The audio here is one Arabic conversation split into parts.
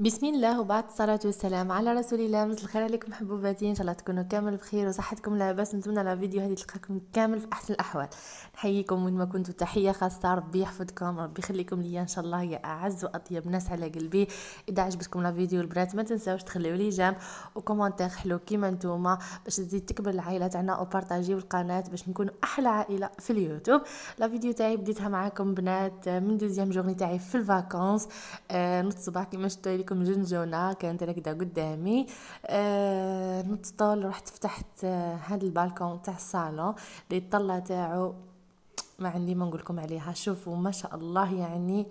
بسم الله وبعد الصلاة والسلام على رسول الله مثل الخير عليكم حبوباتي ان شاء الله تكونوا كامل بخير وصحتكم لاباس نتمنى على فيديو هذه تلقاكم كامل في احسن الاحوال نحييكم وين ما كنتوا تحية خاصة ربي يحفظكم ربي يخليكم ليا ان شاء الله يا اعز واطيب ناس على قلبي اذا عجبتكم لا فيديو البنات ما تنساوش تخليوا لي جام وكومونتير حلو كيما نتوما باش تزيد تكبر العائلة تاعنا وبارطاجيو القناة باش نكونوا احلى عائلة في اليوتيوب لا فيديو تاعي بديتها معاكم بنات من دوزيام جورني تاعي في الفاكونس آه صباح كيما شفتوا عليكم جنجونه كانت راكده قدامي آه نط طول رحت فتحت آه هذا البالكون تاع الصالون اللي الطله تاعو ما عندي ما نقولكم عليها شوفوا ما شاء الله يعني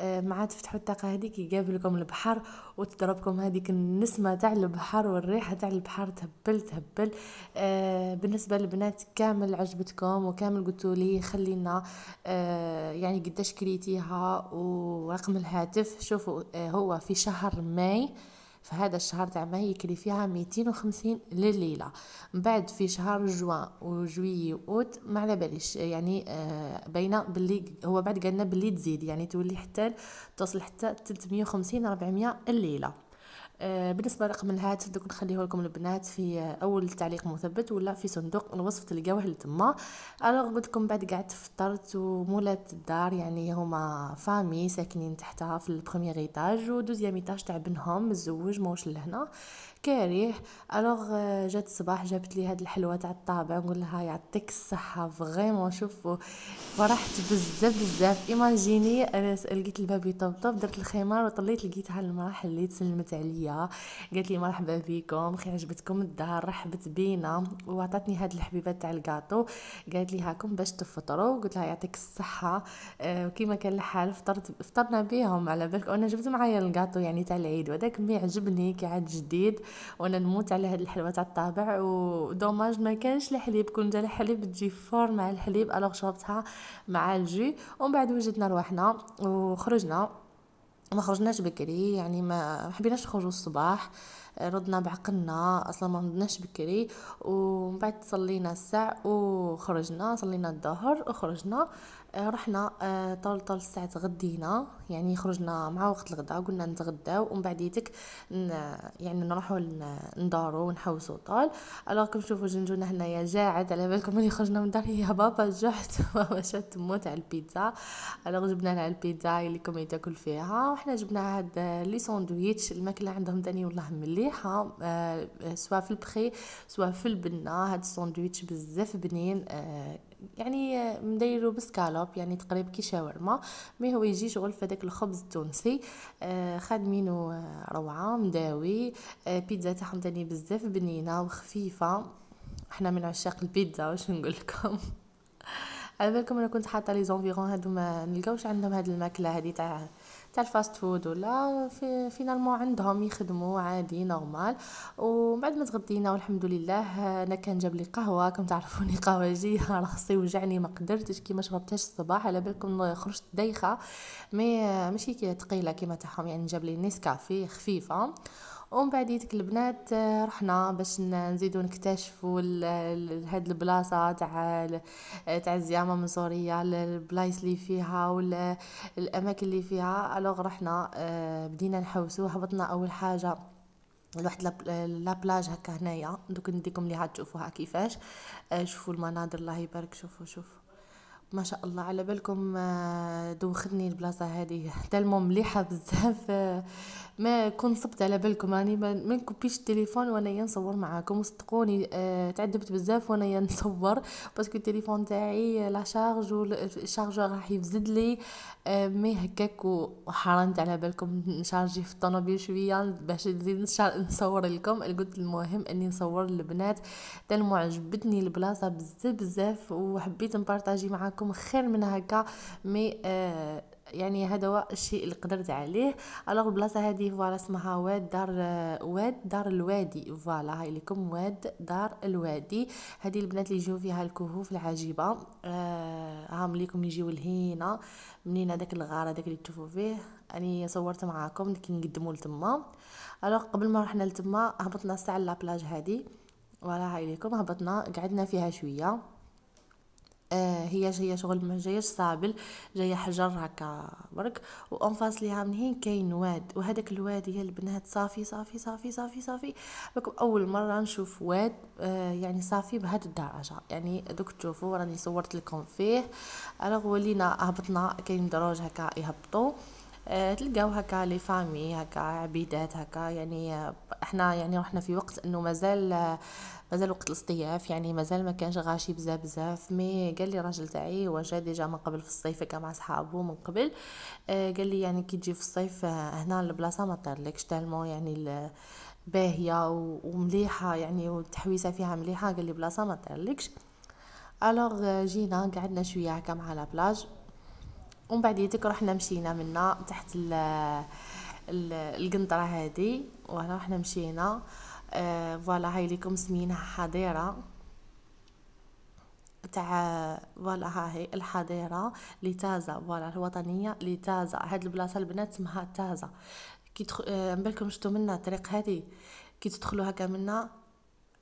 آه، ما عاد تفتحوا الطاقه هذيك يقابلكم البحر وتضربكم هذيك النسمه تاع البحر والريحه تاع البحر تهبل تهبل آه، بالنسبه للبنات كامل عجبتكم وكامل قلتوا لي خلينا آه، يعني قداش كريتيها ورقم الهاتف شوفوا هو في شهر ماي فهذا الشهر تاع مايك اللي فيها 250 لليله من بعد في شهر جوان وجوي اوت ما على باليش يعني آه بين باللي هو بعد قالنا باللي تزيد يعني تولي حتى تصل حتى 350 400 الليله آه، بالنسبه لرقم الهاتف دوك نخليه لكم البنات في اول تعليق مثبت ولا في صندوق الوصف تلقاوه لتما الوغ قلت لكم بعد قعدت فطرت ومولات الدار يعني هما فامي ساكنين تحتها في البروميير ايطاج ودوزيام ايطاج تاع بنهم متزوج ماهوش لهنا كاريه الوغ euh, جات الصباح جابت لي هاد الحلوه تاع الطابع نقول لها يعطيك الصحه فريمون شوفوا فرحت بزاف بزاف ايماجيني انا لقيت الباب يطبطب درت الخمار وطليت لقيتها المراح اللي تسلمت عليا قالت لي مرحبا بكم خير عجبتكم الدار رحبت بينا وعطاتني هاد الحبيبات تاع الكاطو قالت لي هاكم باش تفطروا قلت لها يعطيك الصحه آه، وكيما كان الحال فطرت فطرنا بيهم على بالك انا جبت معايا الكاطو يعني تاع العيد وداك مي عجبني كي عاد جديد وانا نموت على هاد الحلوه تاع الطابع ودوماج ما كانش الحليب كون جا الحليب تجي فور مع الحليب الوغ شربتها مع الجو ومن بعد وجدنا رواحنا وخرجنا ما خرجناش بكري يعني ما حبيناش نخرجوا الصباح ردنا بعقلنا اصلا ما ردناش بكري ومن بعد صلينا الساع وخرجنا صلينا الظهر وخرجنا رحنا آه، طول طول الساعة تغدينا يعني خرجنا مع وقت الغداء قلنا نتغداو ومن بعديتك يعني نروحوا ندارو ونحوسو طول الوغ كيف جنجونا هنايا جاعت على بالكم ملي خرجنا من دار يا بابا جعت واش تموت على البيتزا الوغ جبنا لها البيتزا اللي كوم تاكل فيها وحنا جبنا هاد آه، لي ساندويتش الماكلة عندهم تاني والله مليحة آه، سواء في البخي سواء في البنة هاد الساندويتش بزاف بنين يعني مديرو بسكالوب يعني تقريب كي شاورما مي هو يجي شغل في داك الخبز التونسي آه خادمينو روعه مداوي آه، بيتزا تاعهم تاني بزاف بنينه وخفيفه حنا من عشاق البيتزا واش نقول لكم على بالكم انا كنت حاطه لي زونفيرون هادو ما نلقاوش عندهم هاد الماكله هادي تاع تاع الفاست فود ولا في فينالمون عندهم يخدموا عادي نورمال ومن بعد ما تغدينا والحمد لله انا كان جاب لي قهوه كم تعرفوني قهوجيه راسي وجعني ما قدرتش كيما شربتهاش الصباح على بالكم خرجت دايخه مي ماشي كي تقيله كيما تاعهم يعني جاب لي نيسكافي خفيفه ومن بعد البنات آه، رحنا باش نزيدو نكتشفوا هاد البلاصه تاع آه، تاع الزيامه المنصوريه البلايص اللي فيها الاماكن اللي فيها الوغ رحنا آه، بدينا نحوسو هبطنا اول حاجه لواحد لابلاج هكا هنايا دوك نديكم ليها تشوفوها كيفاش شوفوا المناظر الله يبارك شوفوا شوفوا ما شاء الله على بالكم آه، دوختني البلاصه هذه تلمو مليحه بزاف آه، ما كون صبت على بالكم راني يعني ما نكوبيش التليفون وانا نصور معاكم صدقوني آه، تعذبت بزاف وانا نصور باسكو التليفون تاعي لا شارج والشارجور راح يفزد لي مي هكاك وحرنت على بالكم نشارجي في الطوموبيل شويه باش نزيد نصور لكم قلت المهم اني نصور البنات تلمو عجبتني البلاصه بزاف بزاف وحبيت نبارطاجي معاكم نهاركم خير من هكا مي آه يعني هذا هو الشيء اللي قدرت عليه الوغ البلاصه هذه فوالا اسمها واد دار آه، واد دار الوادي فوالا هاي لكم واد دار الوادي هذه البنات اللي يجيو فيها الكهوف العجيبه آه هام ليكم يجيو لهنا منين هذاك الغار هذاك اللي تشوفوا فيه اني صورت معاكم كي نقدموا لتما الوغ قبل ما رحنا لتما هبطنا ساعه لابلاج هذه فوالا هاي لكم هبطنا قعدنا فيها شويه آه، هي جايه شغل ما جايش صابل جايه حجر هكا برك وان فاس ليها هين كاين واد وهداك الواد يا البنات صافي صافي صافي صافي صافي راكم اول مره نشوف واد آه، يعني صافي بهاد الدرجه يعني دوك تشوفوا راني صورت لكم فيه راه ولينا هبطنا كاين دروج هكا يهبطوا آه، تلقاو هكا لي فامي هكا عبيدات هكا يعني آه، احنا يعني رحنا في وقت انه مازال آه، مازال وقت الاصطياف يعني مازال ما كانش غاشي بزاف بزاف مي قال لي راجل تاعي وجا ديجا من قبل في الصيف كان مع صحابو من قبل قال لي يعني كي تجي في الصيف هنا البلاصه ما طرلكش تالمو يعني باهيه ومليحه يعني والتحويسه فيها مليحه قال لي بلاصه ما طرلكش الوغ جينا قعدنا شويه هكا مع لا بلاج ومن بعد يديك رحنا مشينا منا تحت القنطره هذه وهنا رحنا مشينا آه فوالا هاي ليكم سمينها حظيره تاع فوالا ها هي الحظيره لتازا فوالا الوطنيه لتازا هاد البلاصه البنات اسمها تازا كي تدخل آه بالكم شفتوا منا الطريق هذه كي تدخلوا هكا منا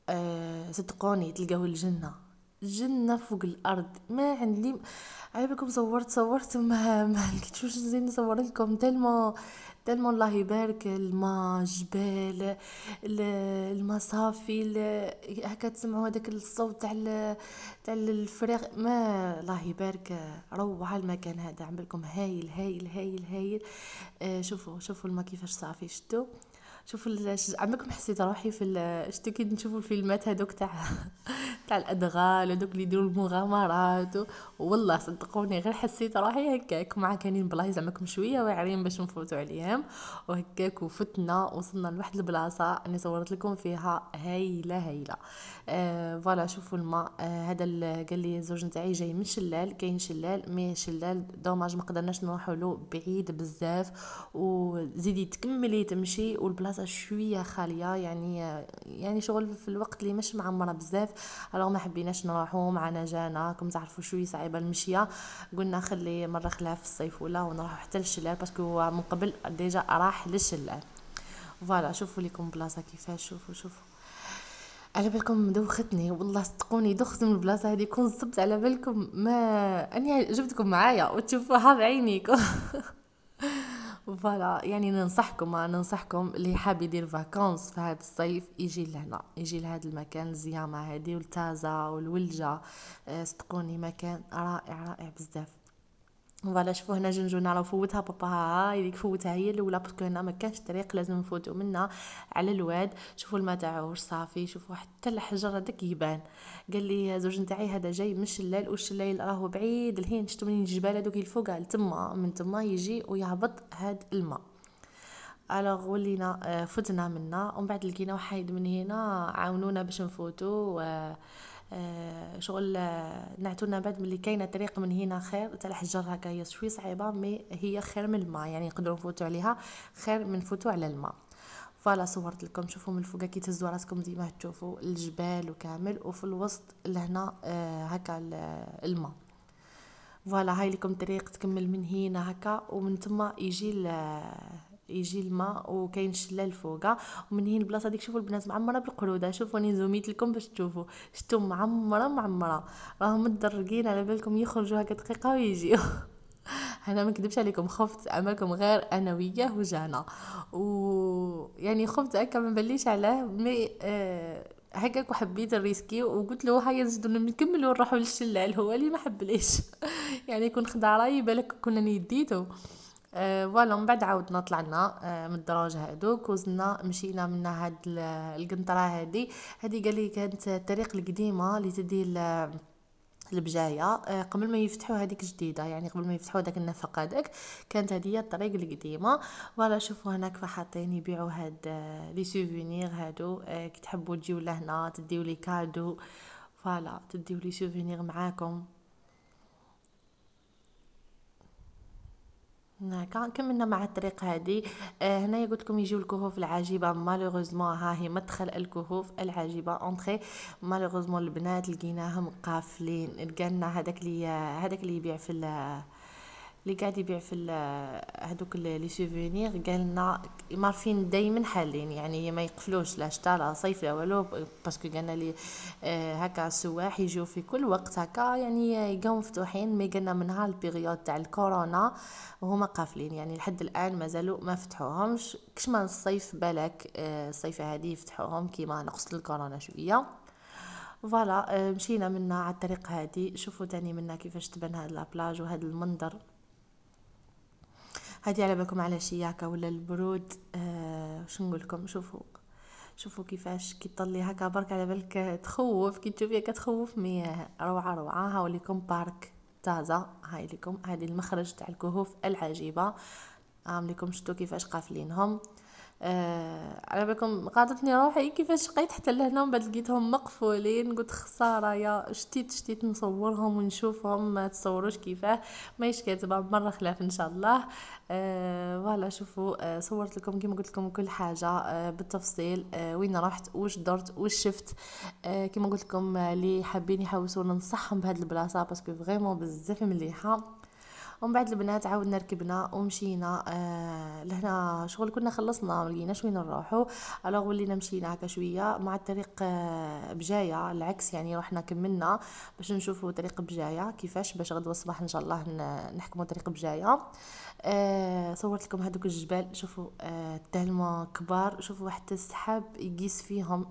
آه صدقوني تلقاو الجنه جنه فوق الارض ما عندي عيبكم صورت صورت ما ما لقيتش واش نزيد نصور لكم تالمو تالمو الله يبارك الماء جبال الماء صافي هكا تسمعوا هذاك الصوت تاع تاع الفراغ ما الله يبارك روعه المكان هذا عم هايل هايل هايل هايل آه، شوفوا شوفوا الماء كيفاش صافي شتو شوفوا عمركم حسيت روحي في شتو كي نشوفوا الفيلمات هذوك تاع تاع الادغال ودوك اللي يديروا المغامرات و... والله صدقوني غير حسيت روحي هكاك مع كاينين بلايص زعماكم شويه واعرين باش نفوتوا عليهم وهكاك وفتنا وصلنا لواحد البلاصه انا صورت لكم فيها هايله هايله آه فوالا شوفوا الماء آه قال لي الزوج نتاعي جاي من شلال كاين شلال مي شلال دوماج ما قدرناش نروحوا له بعيد بزاف وزيدي تكملي تمشي والبلاصه شويه خاليه يعني آه، يعني شغل في الوقت اللي مش معمره بزاف الوغ ما حبيناش نروحو معنا جانا راكم تعرفوا شويه صعيبه المشيه قلنا خلي مره خلاها في الصيف ولا ونروحو حتى للشلال باسكو هو من قبل ديجا راح للشلال فوالا شوفوا لكم بلاصه كيفاش شوفوا شوفوا على بالكم دوختني والله صدقوني دخت من البلاصه هذه كون صبت على بالكم ما اني جبتكم معايا وتشوفوها بعينيكم فوالا يعني ننصحكم ننصحكم اللي حاب يدير فاكونس في هذا الصيف يجي لهنا يجي لهذا المكان الزيامه هذه والتازه والولجه آه، صدقوني مكان رائع رائع بزاف فوالا شوفوا هنا جنجونه راه فوتها باباها هذيك فوتها هي الاولى باسكو هنا ما كانش طريق لازم نفوتو منها على الواد شوفوا الماء تاعو صافي شوفوا حتى الحجر هذاك يبان قال لي زوج نتاعي هذا جاي من الشلال والشلال راهو بعيد الحين شفتوا منين الجبال هذوك الفوق تما من تما يجي ويهبط هاد الماء الوغ ولينا آه، فتنا منا ومن بعد لقينا واحد من هنا عاونونا باش نفوتو آه، شغل آه، نعتونا بعد ملي كاينه طريق من هنا خير تاع الحجر هكا هي شوي صعيبه مي هي خير من الماء يعني نقدروا نفوتو عليها خير من نفوتو على الماء فوالا صورت لكم شوفوا من الفوق كي تهزوا راسكم ديما تشوفوا الجبال وكامل وفي الوسط لهنا آه، هكا الماء فوالا هاي لكم طريق تكمل من هنا هكا ومن تما يجي يجي الماء وكاين شلال فوقا ومن هنا البلاصه ديك شوفوا البنات معمره بالقروده ني زوميت لكم باش تشوفوا شتو معمره معمره راهم مدرقين على بالكم يخرجوا هكا دقيقه ويجيو انا ما كذبش عليكم خفت اماكم غير انا وياه وجانا و يعني خفت هكا ما بليش عليه مي آه هكاك وحبيت الريسكي وقلت له هيا نزيدو نكملو نروحو للشلال هو اللي ما حبليش يعني كون خدع رايي بالك كنا نديتو فوالا آه، من بعد عاودنا طلعنا آه، من الدراج هادوك وزنا مشينا من هاد القنطرة هادي هادي قال كانت الطريق القديمة اللي تدي البجايه آه، قبل ما يفتحوا هذيك جديده يعني قبل ما يفتحوا داك النفق هذاك كانت هذه هي الطريق القديمه ولا شوفوا هناك فحاطين يبيعوا هاد لي سوفينير هادو كي تحبوا تجيو لهنا تديو لي كادو فوالا تديو لي سوفينير معاكم نعم، كان كملنا مع الطريق هذه آه هنايا قلت لكم يجيو الكهوف العجيبه مالوغوزمون ها هي مدخل الكهوف العجيبه اونتري مالوغوزمون البنات لقيناهم قافلين لقالنا هذاك اللي هذاك اللي يبيع في اللي قاعد يبيع في هذوك لي سوفونير قال لنا مارفين دايما حالين يعني ما يقفلوش لا شتا لا صيف لا والو باسكو قالنا لي آه، هكا السواح يجيو في كل وقت هكا يعني يقوم مفتوحين مي قالنا من نهار البيريود تاع الكورونا وهما قافلين يعني لحد الان مازالوا ما فتحوهمش كش ما الصيف بالك آه، الصيف هذه يفتحوهم كيما نقصت الكورونا شويه فوالا آه، مشينا منا على الطريق هادي شوفوا تاني منا كيفاش تبان هاد لابلاج وهاد المنظر هادي على بالكم على شياكه ولا البرود آه شو نقول لكم شوفوا شوفوا كيفاش كي تطلي هكا برك على بالك تخوف كي تشوفيها كتخوف مي روعه روعه هاو لكم بارك تازا هاي لكم هذه المخرج تاع الكهوف العجيبه عامليكم شتو كيفاش قافلينهم على بالكم قاضتني روحي كيفاش شقيت حتى لهنا من بعد لقيتهم مقفولين قلت خساره يا شتيت شتيت نصورهم ونشوفهم ما تصوروش كيفاه ماهيش كاتبه مره خلاف ان شاء الله آه فوالا شوفوا آه صورت لكم كما قلت لكم كل حاجه آه بالتفصيل آه وين رحت واش درت واش شفت آه كيما قلت لكم آه، اللي حابين يحوسوا ننصحهم بهاد البلاصه باسكو فريمون بزاف مليحه ومن بعد البنات عاودنا ركبنا ومشينا آه لهنا شغل كنا خلصنا ما لقيناش وين نروحوا الوغ ولينا مشينا هكا شويه مع الطريق آه بجايه العكس يعني رحنا كملنا باش نشوفوا طريق بجايه كيفاش باش غدوه الصباح ان شاء الله نحكموا طريق بجايه آه صورت لكم هذوك الجبال شوفوا آه التهلمه كبار شوفوا حتى السحاب يقيس فيهم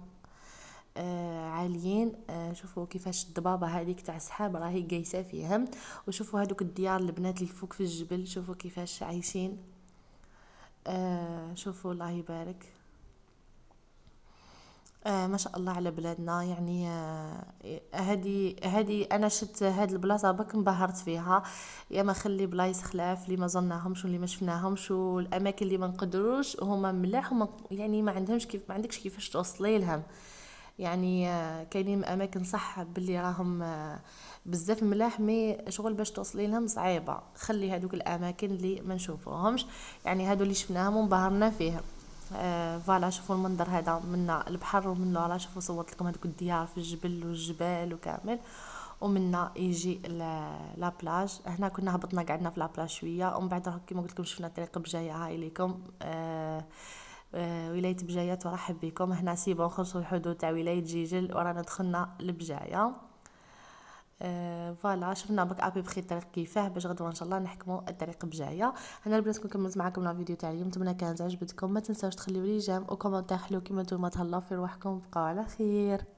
آه عاليين آه شوفوا كيفاش الضبابه هذيك تاع السحاب راهي قايسه فيهم وشوفوا هذوك الديار البنات اللي فوق في الجبل شوفوا كيفاش عايشين آه شوفوا الله يبارك آه ما شاء الله على بلادنا يعني آه، هذه آه هذه انا شفت هاد البلاصه باك انبهرت فيها يا ما خلي بلايص خلاف اللي ما زرناهمش واللي ما شفناهمش والاماكن اللي ما نقدروش هما ملاح وما يعني ما عندهمش كيف ما عندكش كيفاش توصلي لهم يعني آه، كاينين اماكن صح باللي راهم آه، بزاف ملاح مي شغل باش توصلي لهم صعيبه خلي هادوك الاماكن اللي ما نشوفوهمش يعني هادو اللي شفناهم وانبهرنا فيهم آه فوالا شوفوا المنظر هذا من البحر ومن لورا شوفوا صورت لكم هذوك الديار في الجبل والجبال وكامل ومنا يجي لابلاج هنا كنا هبطنا قعدنا في لابلاج شويه ومن بعد كيما قلت لكم شفنا الطريق بجايه هاي ليكم آه آه، ولاية بجاية ترحب بكم هنا سيبا نخلصوا الحدود تاع ولاية جيجل ورانا دخلنا لبجاية آه، فوالا آه شفنا بك ابي بخي الطريق كيفاه باش غدوه ان شاء الله نحكموا الطريق بجايه انا البنات كون كملت معكم لا فيديو تاع اليوم نتمنى كانت عجبتكم ما تنساوش تخليو لي جيم وكومونتير حلو كيما نتوما تهلاو في روحكم بقاو على خير